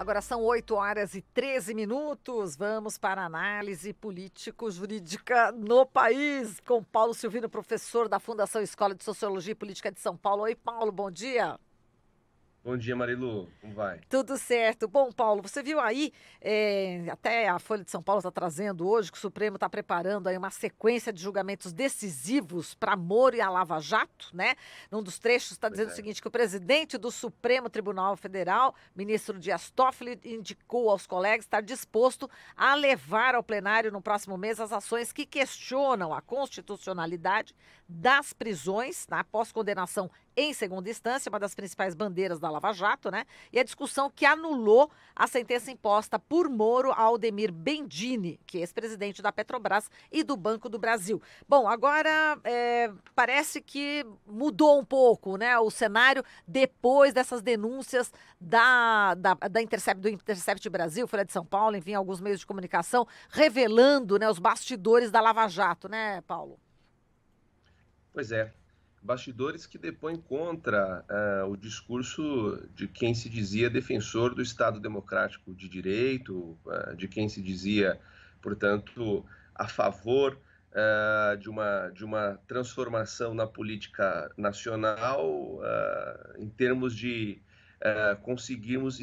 Agora são 8 horas e 13 minutos. Vamos para análise político-jurídica no país com Paulo Silvino, professor da Fundação Escola de Sociologia e Política de São Paulo. Oi, Paulo, bom dia. Bom dia, Marilu. Como vai? Tudo certo. Bom, Paulo, você viu aí, é, até a Folha de São Paulo está trazendo hoje que o Supremo está preparando aí uma sequência de julgamentos decisivos para Moro e a Lava Jato, né? Num dos trechos está dizendo é. o seguinte, que o presidente do Supremo Tribunal Federal, ministro Dias Toffoli, indicou aos colegas estar disposto a levar ao plenário no próximo mês as ações que questionam a constitucionalidade das prisões na né, pós-condenação em segunda instância, uma das principais bandeiras da Lava Jato, né? E a discussão que anulou a sentença imposta por Moro a Aldemir Bendini, que é ex-presidente da Petrobras e do Banco do Brasil. Bom, agora é, parece que mudou um pouco, né? O cenário depois dessas denúncias da, da, da Intercept, do Intercept Brasil, Folha de São Paulo, enfim, alguns meios de comunicação revelando, né, os bastidores da Lava Jato, né, Paulo? Pois é, bastidores que depõem contra uh, o discurso de quem se dizia defensor do Estado Democrático de Direito, uh, de quem se dizia, portanto, a favor uh, de, uma, de uma transformação na política nacional em termos de conseguirmos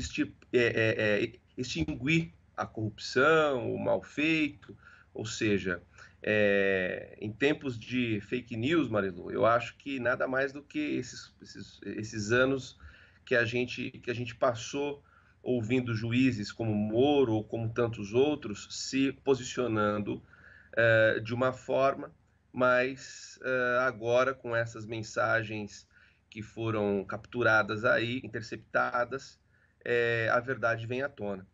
é, é, é, extinguir a corrupção, o mal feito, ou seja, é, em tempos de fake news, Marilu, eu acho que nada mais do que esses, esses, esses anos que a gente que a gente passou ouvindo juízes como Moro ou como tantos outros se posicionando é, de uma forma, mas é, agora com essas mensagens que foram capturadas aí, interceptadas, é, a verdade vem à tona.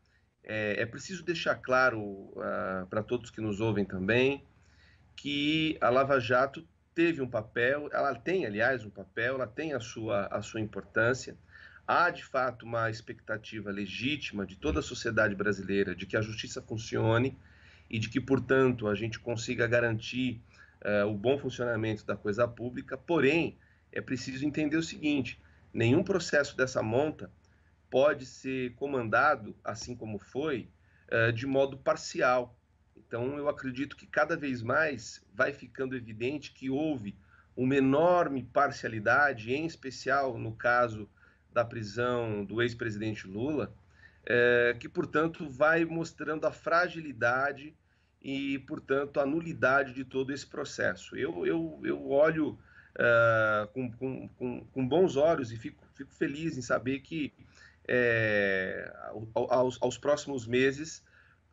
É, é preciso deixar claro uh, ah, para todos que nos ouvem também que a Lava Jato teve um papel, ela tem, aliás, um papel, ela tem a sua, a sua importância. Há, de fato, uma expectativa legítima de toda a sociedade brasileira de que a justiça funcione e de que, portanto, a gente consiga garantir uh, o bom funcionamento da coisa pública. Porém, é preciso entender o seguinte: nenhum processo dessa monta pode ser comandado, assim como foi, eh, de modo parcial. Então, eu acredito que cada vez mais vai ficando evidente que houve uma enorme parcialidade, em especial no caso da prisão do ex-presidente Lula, é, que, portanto, vai mostrando a fragilidade e, portanto, a nulidade de todo esse processo. Eu, eu, eu olho é, com, com, com, bons olhos e fico, fico feliz em saber que é, aos, aos próximos meses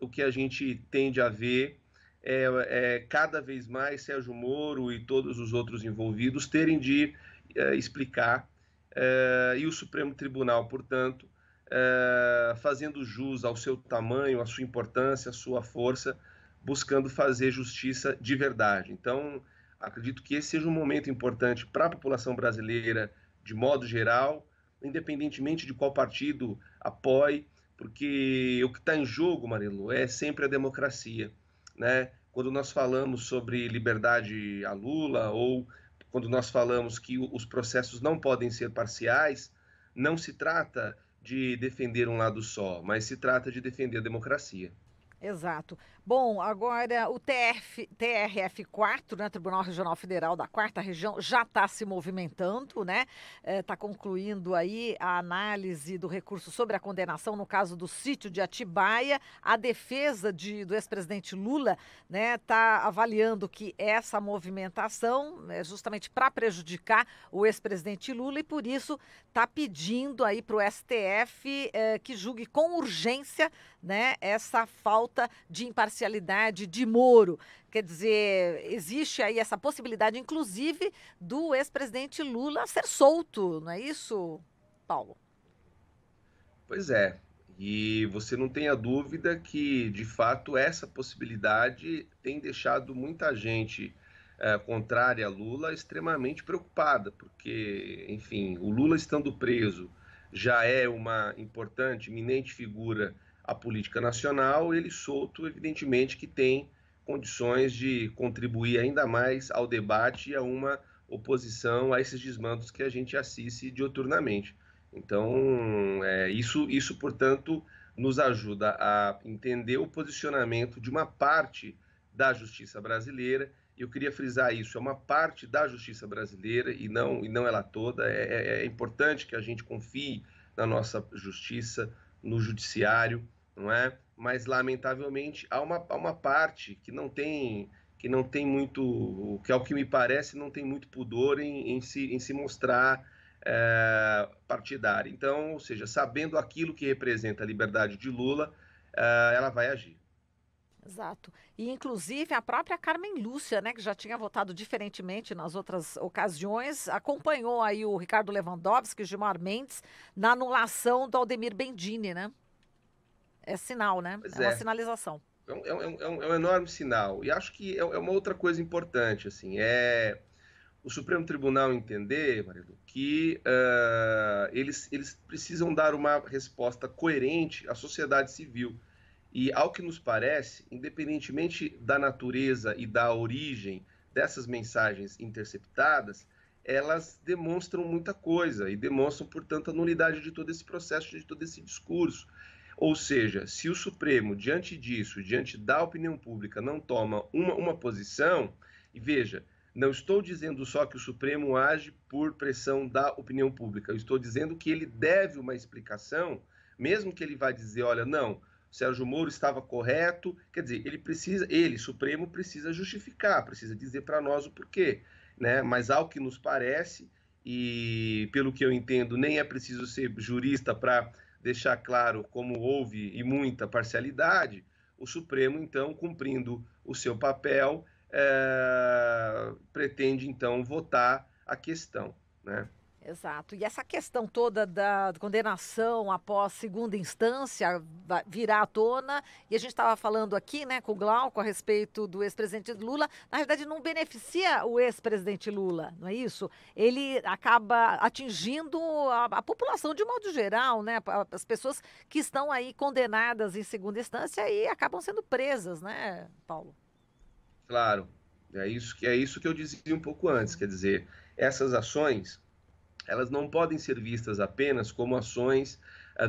o que a gente tende a ver é, é cada vez mais Sérgio Moro e todos os outros envolvidos terem de é, explicar é, e o Supremo Tribunal, portanto, é, fazendo jus ao seu tamanho, à sua importância, à sua força, buscando fazer justiça de verdade. Então, acredito que esse seja um momento importante para a população brasileira, de modo geral, independentemente de qual partido apoie porque o que está em jogo, Marilo, é sempre a democracia. Né? Quando nós falamos sobre liberdade a Lula, ou quando nós falamos que os processos não podem ser parciais, não se trata de defender um lado só, mas se trata de defender a democracia. Exato. Bom, agora o TF, TRF4, né, Tribunal Regional Federal da Quarta Região, já está se movimentando, né? Está é, tá concluindo aí a análise do recurso sobre a condenação no caso do sítio de Atibaia. A defesa de, do ex-presidente Lula, né, está avaliando que essa movimentação é justamente para prejudicar o ex-presidente Lula e por isso está pedindo aí para o STF é, que julgue com urgência, né, essa falta de imparcialidade imparcialidade de Moro. Quer dizer, existe aí essa possibilidade, inclusive, do ex-presidente Lula ser solto, não é isso, Paulo? Pois é. E você não tenha dúvida que, de fato, essa possibilidade tem deixado muita gente é, contrária a Lula extremamente preocupada, porque, enfim, o Lula estando preso já é uma importante, iminente figura a política nacional, ele solto, evidentemente, que tem condições de contribuir ainda mais ao debate e a uma oposição a esses desmandos que a gente assiste dioturnamente. Então, é, isso, isso, portanto, nos ajuda a entender o posicionamento de uma parte da justiça brasileira. Eu queria frisar isso: é uma parte da justiça brasileira e não, e não ela toda. É, é, é importante que a gente confie na nossa justiça, no judiciário não é? Mas lamentavelmente há uma, há uma parte que não tem que não tem muito, que é o que me parece não tem muito pudor em, em se, em se mostrar é, partidária. Então, ou seja, sabendo aquilo que representa a liberdade de Lula, é, ela vai agir. Exato. E inclusive a própria Carmen Lúcia, né, que já tinha votado diferentemente nas outras ocasiões, acompanhou aí o Ricardo Lewandowski e Gilmar Mendes na anulação do Aldemir Bendini, né? é sinal, né? Pois é, uma é. sinalização. É, é um, é, um, é um, enorme sinal. E acho que é, é uma outra coisa importante, assim, é o Supremo Tribunal entender, Marido, que uh, eles, eles precisam dar uma resposta coerente à sociedade civil. E, ao que nos parece, independentemente da natureza e da origem dessas mensagens interceptadas, elas demonstram muita coisa e demonstram, portanto, a nulidade de todo esse processo, de todo esse discurso. Ou seja, se o Supremo, diante disso, diante da opinião pública, não toma uma, uma posição, e veja, não estou dizendo só que o Supremo age por pressão da opinião pública, eu estou dizendo que ele deve uma explicação, mesmo que ele vá dizer, olha, não, Sérgio Moro estava correto, quer dizer, ele precisa, ele, Supremo, precisa justificar, precisa dizer para nós o porquê, né? Mas ao que nos parece, e pelo que eu entendo, nem é preciso ser jurista para deixar claro como houve e muita parcialidade, o Supremo, então, cumprindo o seu papel, é, pretende, então, votar a questão. Né? Exato. E essa questão toda da condenação após segunda instância virá à tona, e a gente estava falando aqui né, com o Glauco a respeito do ex-presidente Lula, na verdade não beneficia o ex-presidente Lula, não é isso? Ele acaba atingindo a, a, população de modo geral, né? as pessoas que estão aí condenadas em segunda instância e acabam sendo presas, né, Paulo? Claro. É isso que, é isso que eu dizia um pouco antes, quer dizer, essas ações elas não podem ser vistas apenas como ações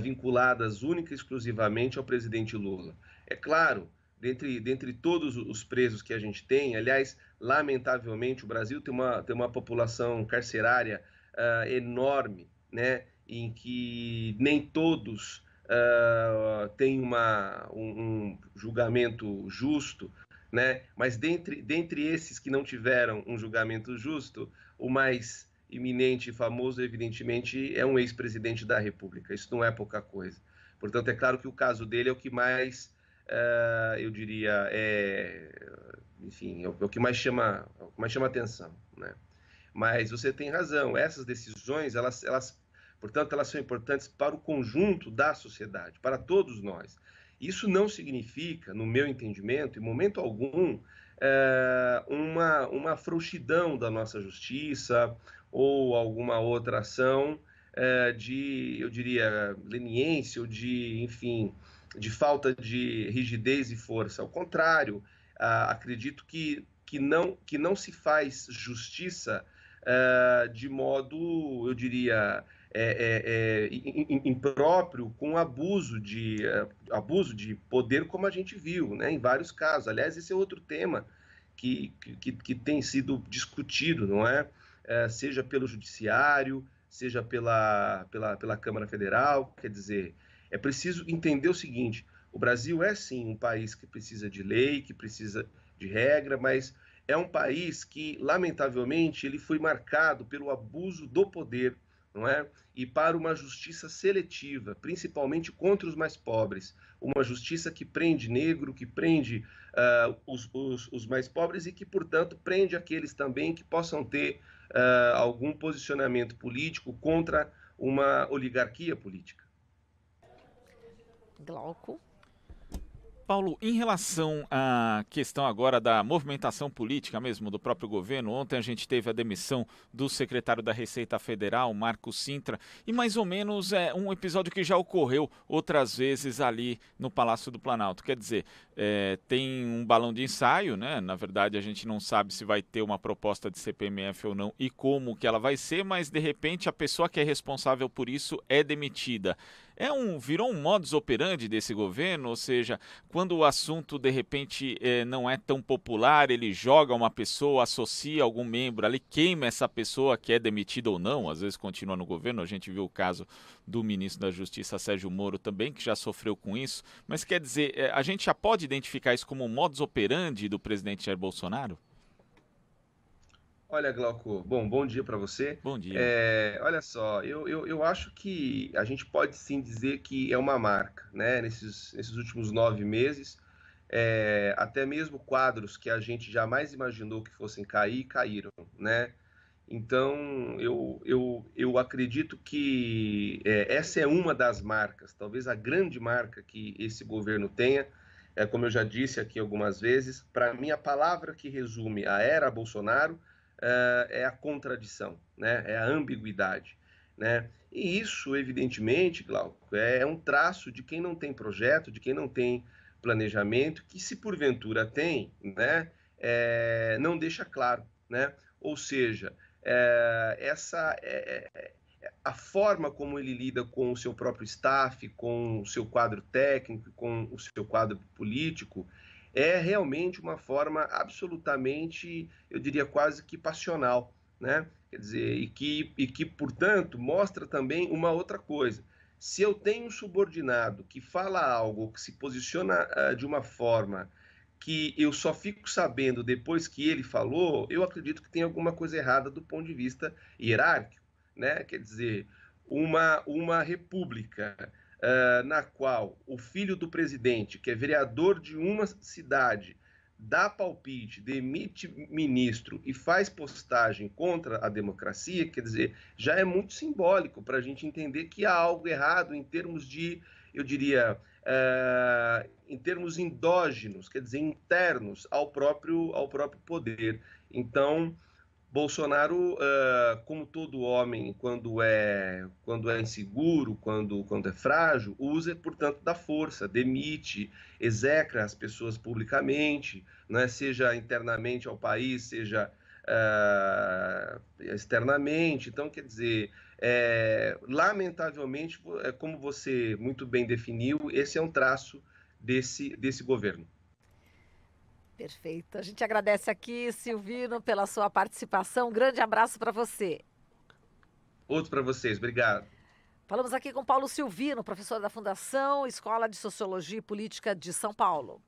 vinculadas única e exclusivamente ao presidente Lula. É claro, dentre, dentre todos os presos que a gente tem, aliás, lamentavelmente, o Brasil tem uma, tem uma população carcerária uh, enorme, né, em que nem todos uh, têm uma, um, um julgamento justo, né, mas dentre, dentre esses que não tiveram um julgamento justo, o mais iminente e famoso, evidentemente, é um ex-presidente da República. Isso não é pouca coisa. Portanto, é claro que o caso dele é o que mais, uh, eu diria, é, enfim, é o, é o, que mais chama, é o que mais chama atenção, né? Mas você tem razão. Essas decisões, elas, elas, portanto, elas são importantes para o conjunto da sociedade, para todos nós. Isso não significa, no meu entendimento, em momento algum, é, uma, uma frouxidão da nossa justiça ou alguma outra ação é, de, eu diria, leniência ou de, enfim, de falta de rigidez e força. Ao contrário, acredito que, que, não, que não se faz justiça eh, de modo, eu diria, é, é, impróprio é, com abuso de, é, abuso de poder, como a gente viu né, em vários casos. Aliás, esse é outro tema que, que, que tem sido discutido, não é? é? Seja pelo Judiciário, seja pela, pela, pela Câmara Federal. Quer dizer, é preciso entender o seguinte: o Brasil é sim um país que precisa de lei, que precisa de regra, mas é um país que, lamentavelmente, ele foi marcado pelo abuso do poder não é? E para uma justiça seletiva, principalmente contra os mais pobres, uma justiça que prende negro, que prende uh, os, os, os, mais pobres e que, portanto, prende aqueles também que possam ter uh, algum posicionamento político contra uma oligarquia política. Glauco. Paulo, em relação à questão agora da movimentação política mesmo do próprio governo, ontem a gente teve a demissão do secretário da Receita Federal, Marco Sintra, e mais ou menos é um episódio que já ocorreu outras vezes ali no Palácio do Planalto. Quer dizer, é, tem um balão de ensaio, né? Na verdade, a gente não sabe se vai ter uma proposta de CPMF ou não e como que ela vai ser, mas de repente a pessoa que é responsável por isso é demitida é um virou um modus operandi desse governo, ou seja, quando o assunto de repente é, não é tão popular, ele joga uma pessoa, associa algum membro, ali queima essa pessoa que é demitida ou não, às vezes continua no governo. A gente viu o caso do ministro da Justiça Sérgio Moro também, que já sofreu com isso. Mas quer dizer, é, a gente já pode identificar isso como um modus operandi do presidente Jair Bolsonaro? Olha, Glauco, bom, bom dia para você. Bom dia. É, olha só, eu, eu, eu acho que a gente pode sim dizer que é uma marca, né? Nesses, nesses últimos nove meses, é, até mesmo quadros que a gente jamais imaginou que fossem cair, caíram, né? Então, eu, eu, eu acredito que é, essa é uma das marcas, talvez a grande marca que esse governo tenha. É, como eu já disse aqui algumas vezes, para mim a palavra que resume a era Bolsonaro uh, é a contradição, né? é a ambiguidade. Né? E isso, evidentemente, Glauco, é, é um traço de quem não tem projeto, de quem não tem planejamento, que se porventura tem, né, é, não deixa claro. Né? Ou seja, é, essa é, é a forma como ele lida com o seu próprio staff, com o seu quadro técnico, com o seu quadro político, é realmente uma forma absolutamente, eu diria quase que passional, né? Quer dizer, e que, e que, portanto, mostra também uma outra coisa. Se eu tenho um subordinado que fala algo, que se posiciona uh, de uma forma que eu só fico sabendo depois que ele falou, eu acredito que tem alguma coisa errada do ponto de vista hierárquico, né? Quer dizer, uma, uma república uh, na qual o filho do presidente, que é vereador de uma cidade, dá palpite, demite ministro e faz postagem contra a democracia, quer dizer, já é muito simbólico para a gente entender que há algo errado em termos de, eu diria, eh, em termos endógenos, quer dizer, internos ao próprio, ao próprio poder. Então, Bolsonaro, uh, como todo homem, quando é, quando é inseguro, quando, quando é frágil, usa, portanto, da força, demite, execra as pessoas publicamente, né, seja internamente ao país, seja uh, externamente. Então, quer dizer, é, lamentavelmente, é como você muito bem definiu, esse é um traço desse, desse governo. Perfeito. A gente agradece aqui, Silvino, pela sua participação. Um grande abraço para você. Outro para vocês. Obrigado. Falamos aqui com Paulo Silvino, professor da Fundação Escola de Sociologia e Política de São Paulo.